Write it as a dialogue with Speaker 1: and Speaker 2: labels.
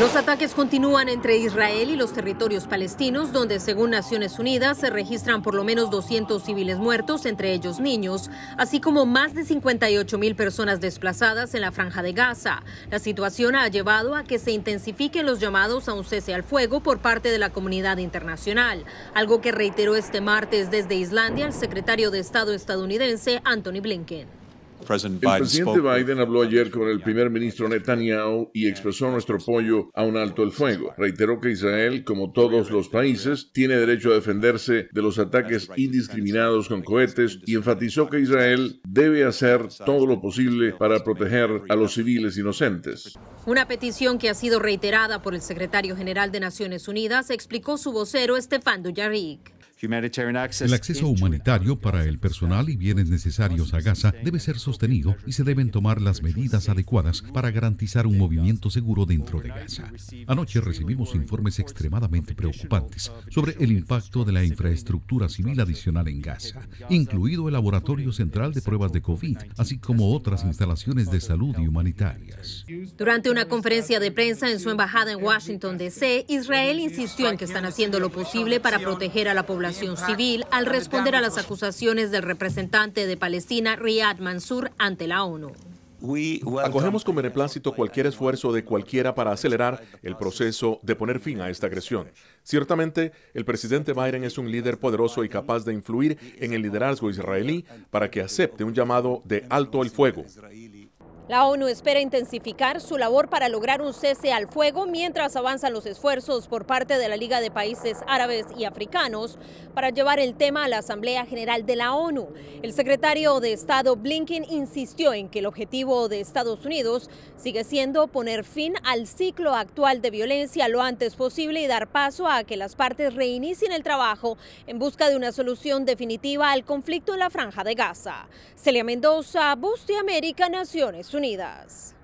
Speaker 1: Los ataques continúan entre Israel y los territorios palestinos, donde según Naciones Unidas se registran por lo menos 200 civiles muertos, entre ellos niños, así como más de 58 mil personas desplazadas en la franja de Gaza. La situación ha llevado a que se intensifiquen los llamados a un cese al fuego por parte de la comunidad internacional, algo que reiteró este martes desde Islandia el secretario de Estado estadounidense Anthony Blinken.
Speaker 2: El
Speaker 3: presidente Biden habló ayer con el primer ministro Netanyahu y expresó nuestro apoyo a un alto el fuego. Reiteró que Israel, como todos los países, tiene derecho a defenderse de los ataques indiscriminados con cohetes y enfatizó que Israel debe hacer todo lo posible para proteger a los civiles inocentes.
Speaker 1: Una petición que ha sido reiterada por el secretario general de Naciones Unidas, explicó su vocero Estefan Dujarric.
Speaker 4: El acceso humanitario para el personal y bienes necesarios a Gaza debe ser sostenido y se deben tomar las medidas adecuadas para garantizar un movimiento seguro dentro de Gaza. Anoche recibimos informes extremadamente preocupantes sobre el impacto de la infraestructura civil adicional en Gaza, incluido el Laboratorio Central de Pruebas de COVID, así como otras instalaciones de salud y humanitarias.
Speaker 1: Durante una conferencia de prensa en su embajada en Washington, D.C., Israel insistió en que están haciendo lo posible para proteger a la población civil al responder a las acusaciones del representante de Palestina, Riyad Mansour, ante la ONU.
Speaker 2: Acogemos con beneplácito cualquier esfuerzo de cualquiera para acelerar el proceso de poner fin a esta agresión. Ciertamente, el presidente Biden es un líder poderoso y capaz de influir en el liderazgo israelí para que acepte un llamado de alto el fuego.
Speaker 1: La ONU espera intensificar su labor para lograr un cese al fuego mientras avanzan los esfuerzos por parte de la Liga de Países Árabes y Africanos para llevar el tema a la Asamblea General de la ONU. El secretario de Estado Blinken insistió en que el objetivo de Estados Unidos sigue siendo poner fin al ciclo actual de violencia lo antes posible y dar paso a que las partes reinicien el trabajo en busca de una solución definitiva al conflicto en la franja de Gaza. Celia Mendoza, Busti América Naciones. Unidas.